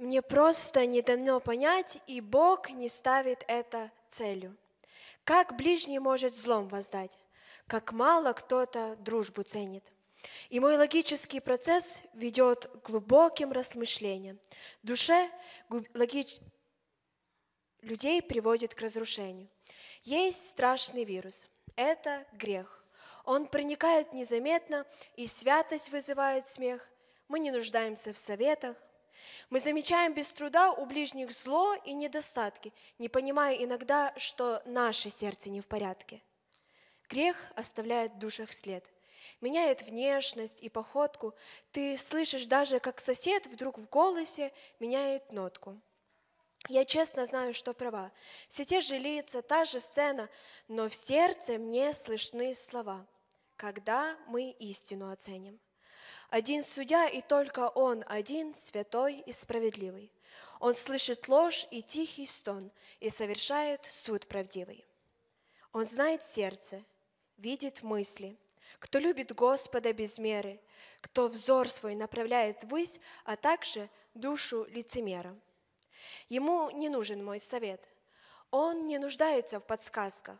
Мне просто не дано понять, и Бог не ставит это целью. Как ближний может злом воздать? Как мало кто-то дружбу ценит. И мой логический процесс ведет к глубоким размышлениям. Душе логич... людей приводит к разрушению. Есть страшный вирус. Это грех. Он проникает незаметно, и святость вызывает смех. Мы не нуждаемся в советах, мы замечаем без труда у ближних зло и недостатки, не понимая иногда, что наше сердце не в порядке. Грех оставляет в душах след, меняет внешность и походку. Ты слышишь даже, как сосед вдруг в голосе меняет нотку. Я честно знаю, что права. Все те же лица, та же сцена, но в сердце мне слышны слова, когда мы истину оценим. Один судья, и только Он один, святой и справедливый. Он слышит ложь и тихий стон, и совершает суд правдивый. Он знает сердце, видит мысли. Кто любит Господа без меры, кто взор свой направляет ввысь, а также душу лицемера. Ему не нужен мой совет. Он не нуждается в подсказках.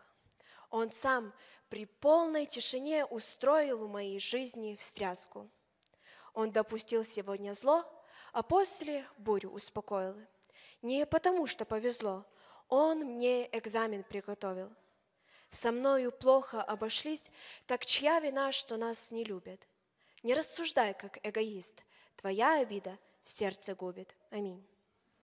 Он сам при полной тишине устроил в моей жизни встряску. Он допустил сегодня зло, а после бурю успокоил. Не потому, что повезло, он мне экзамен приготовил. Со мною плохо обошлись, так чья вина, что нас не любят? Не рассуждай, как эгоист, твоя обида сердце губит. Аминь.